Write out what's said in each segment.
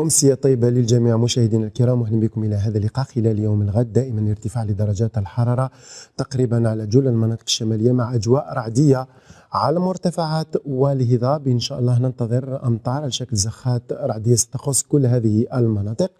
أمسية طيبة للجميع مشاهدينا الكرام أهلا بكم إلى هذا اللقاء خلال يوم الغد دائما ارتفاع لدرجات الحرارة تقريبا على جل المناطق الشمالية مع أجواء رعدية على المرتفعات والهضاب إن شاء الله ننتظر أمطار على شكل زخات رعدية ستخص كل هذه المناطق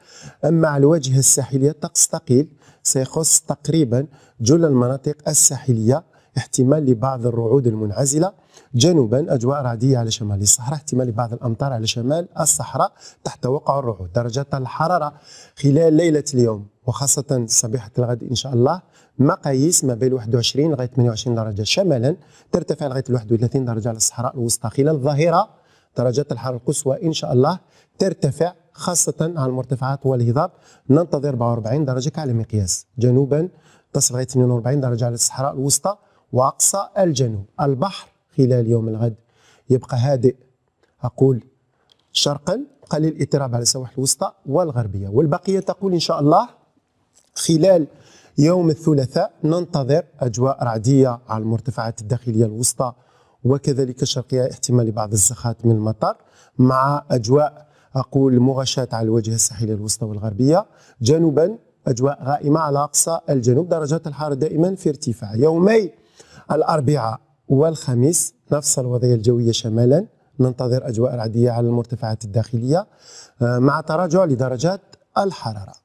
أما على الواجهة الساحلية الطقس ثقيل سيخص تقريبا جل المناطق الساحلية احتمال لبعض الرعود المنعزله جنوبا اجواء رعديه على شمال الصحراء احتمال لبعض الامطار على شمال الصحراء تحت توقع الرعود درجات الحراره خلال ليله اليوم وخاصة صبيحة الغد إن شاء الله مقاييس ما بين 21 لغاية 28 درجة شمالا ترتفع لغاية 31 درجة على الصحراء الوسطى خلال الظهيرة درجات الحرارة القصوى إن شاء الله ترتفع خاصة على المرتفعات والهضاب ننتظر 44 درجة كعلى مقياس جنوبا تصل لغاية 42 درجة على الصحراء الوسطى وأقصى الجنوب البحر خلال يوم الغد يبقى هادئ أقول شرقا قليل اضطراب على السواحل الوسطى والغربية والبقية تقول إن شاء الله خلال يوم الثلاثاء ننتظر أجواء رعدية على المرتفعات الداخلية الوسطى وكذلك الشرقية احتمال بعض الزخات من المطر مع أجواء أقول مغشات على الواجهة الساحلية الوسطى والغربية جنوبا أجواء غائمة على أقصى الجنوب درجات الحرارة دائما في ارتفاع يومي الأربعاء والخميس نفس الوضعية الجوية شمالا ننتظر أجواء رعدية على المرتفعات الداخلية آه، مع تراجع لدرجات الحرارة